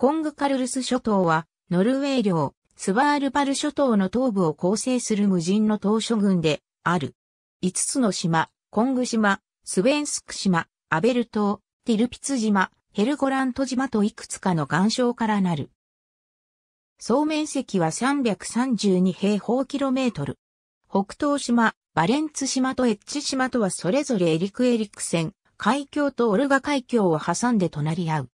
コングカルルス諸島は、ノルウェー領、スバールパル諸島の東部を構成する無人の島諸群で、ある。5つの島、コング島、スベンスク島、アベル島、ティルピツ島、ヘルゴラント島といくつかの岩礁からなる。総面積は332平方キロメートル。北東島、バレンツ島とエッチ島とはそれぞれエリクエリク線、海峡とオルガ海峡を挟んで隣り合う。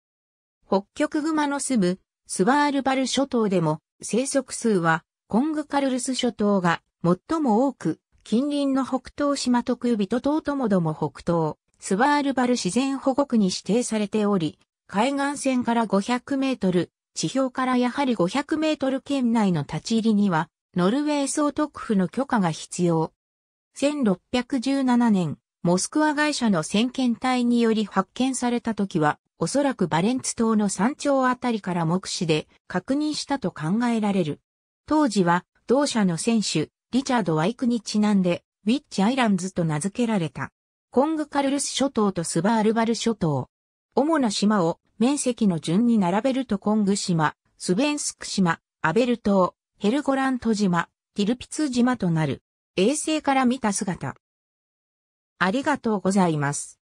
北極熊の住むスワールバル諸島でも生息数はコングカルルス諸島が最も多く、近隣の北東島特有人島ともども北東、スワールバル自然保護区に指定されており、海岸線から500メートル、地表からやはり500メートル圏内の立ち入りには、ノルウェー総督府の許可が必要。1617年、モスクワ会社の先遣隊により発見された時は、おそらくバレンツ島の山頂あたりから目視で確認したと考えられる。当時は同社の選手、リチャード・ワイクにちなんで、ウィッチ・アイランズと名付けられた。コング・カルルス諸島とスバールバル諸島。主な島を面積の順に並べるとコング島、スベンスク島、アベル島、ヘルゴラント島、ティルピツ島となる。衛星から見た姿。ありがとうございます。